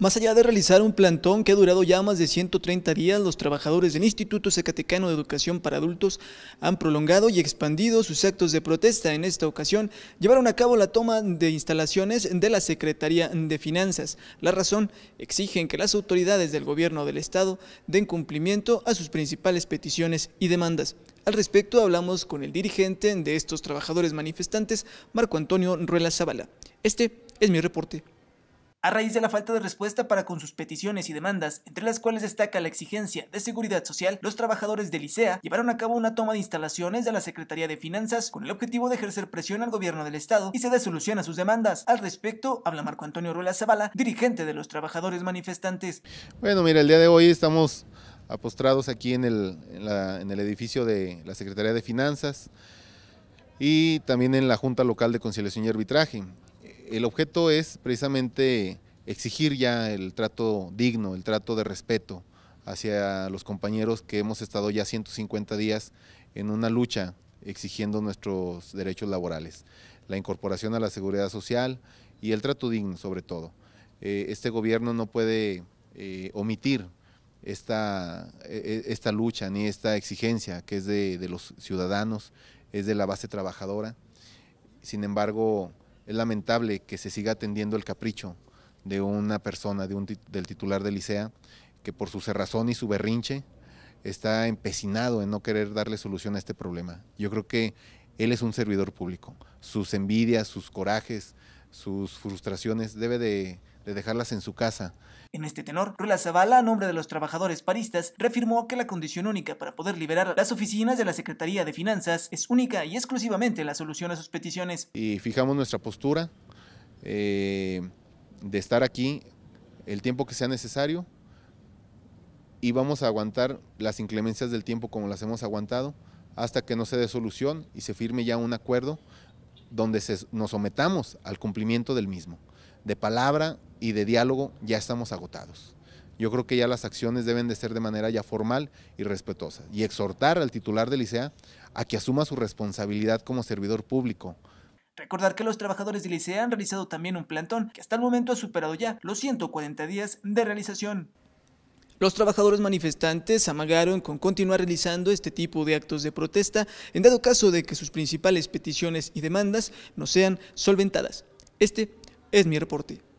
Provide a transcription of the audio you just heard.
Más allá de realizar un plantón que ha durado ya más de 130 días, los trabajadores del Instituto Zacatecano de Educación para Adultos han prolongado y expandido sus actos de protesta. En esta ocasión llevaron a cabo la toma de instalaciones de la Secretaría de Finanzas. La razón, exigen que las autoridades del gobierno del estado den cumplimiento a sus principales peticiones y demandas. Al respecto hablamos con el dirigente de estos trabajadores manifestantes, Marco Antonio Ruela Zavala. Este es mi reporte a raíz de la falta de respuesta para con sus peticiones y demandas, entre las cuales destaca la exigencia de seguridad social, los trabajadores del ICEA llevaron a cabo una toma de instalaciones de la Secretaría de Finanzas con el objetivo de ejercer presión al gobierno del Estado y se dé a sus demandas. Al respecto, habla Marco Antonio Ruela Zavala, dirigente de los trabajadores manifestantes. Bueno, mira, el día de hoy estamos apostrados aquí en el, en el edificio de la Secretaría de Finanzas y también en la Junta Local de Conciliación y Arbitraje el objeto es precisamente exigir ya el trato digno, el trato de respeto hacia los compañeros que hemos estado ya 150 días en una lucha exigiendo nuestros derechos laborales, la incorporación a la seguridad social y el trato digno sobre todo. Eh, este gobierno no puede eh, omitir esta, e, e, esta lucha ni esta exigencia que es de, de los ciudadanos, es de la base trabajadora. Sin embargo, es lamentable que se siga atendiendo el capricho de una persona, de un, del titular de Licea, que por su cerrazón y su berrinche está empecinado en no querer darle solución a este problema. Yo creo que él es un servidor público. Sus envidias, sus corajes, sus frustraciones debe de de dejarlas en su casa. En este tenor, Ruela Zavala, a nombre de los trabajadores paristas, reafirmó que la condición única para poder liberar las oficinas de la Secretaría de Finanzas es única y exclusivamente la solución a sus peticiones. Y fijamos nuestra postura eh, de estar aquí el tiempo que sea necesario y vamos a aguantar las inclemencias del tiempo como las hemos aguantado hasta que no se dé solución y se firme ya un acuerdo donde nos sometamos al cumplimiento del mismo, de palabra y de diálogo ya estamos agotados. Yo creo que ya las acciones deben de ser de manera ya formal y respetuosa y exhortar al titular del Licea a que asuma su responsabilidad como servidor público, Recordar que los trabajadores del Licea han realizado también un plantón que hasta el momento ha superado ya los 140 días de realización. Los trabajadores manifestantes amagaron con continuar realizando este tipo de actos de protesta en dado caso de que sus principales peticiones y demandas no sean solventadas. Este es mi reporte.